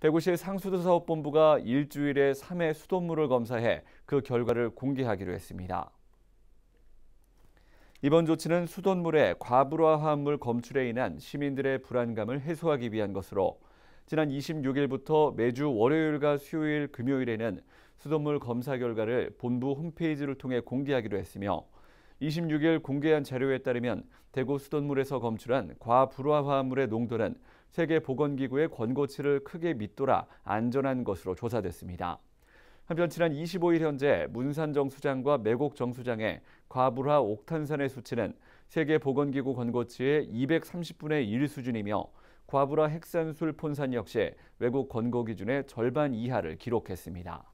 대구시 상수도사업본부가 일주일에 3회 수돗물을 검사해 그 결과를 공개하기로 했습니다. 이번 조치는 수돗물의 과불화화물 검출에 인한 시민들의 불안감을 해소하기 위한 것으로 지난 26일부터 매주 월요일과 수요일, 금요일에는 수돗물 검사 결과를 본부 홈페이지를 통해 공개하기로 했으며 26일 공개한 자료에 따르면 대구 수돗물에서 검출한 과불화화합물의 농도는 세계보건기구의 권고치를 크게 밑돌아 안전한 것으로 조사됐습니다. 한편 지난 25일 현재 문산 정수장과 매곡 정수장의 과불화 옥탄산의 수치는 세계보건기구 권고치의 230분의 1 수준이며 과불화 핵산술 폰산 역시 외국 권고 기준의 절반 이하를 기록했습니다.